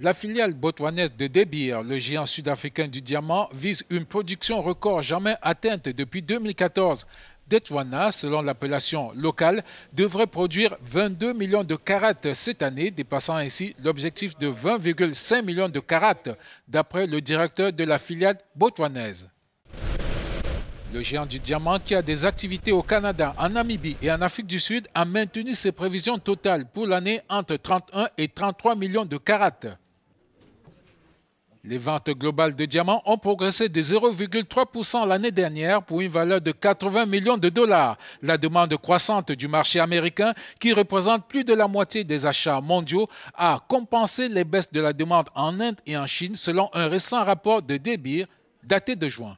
La filiale botouanaise de Debir, le géant sud-africain du diamant, vise une production record jamais atteinte depuis 2014. Detwana, selon l'appellation locale, devrait produire 22 millions de carats cette année, dépassant ainsi l'objectif de 20,5 millions de carats, d'après le directeur de la filiale botouanaise. Le géant du diamant, qui a des activités au Canada, en Namibie et en Afrique du Sud, a maintenu ses prévisions totales pour l'année entre 31 et 33 millions de carats. Les ventes globales de diamants ont progressé de 0,3% l'année dernière pour une valeur de 80 millions de dollars. La demande croissante du marché américain, qui représente plus de la moitié des achats mondiaux, a compensé les baisses de la demande en Inde et en Chine selon un récent rapport de débit daté de juin.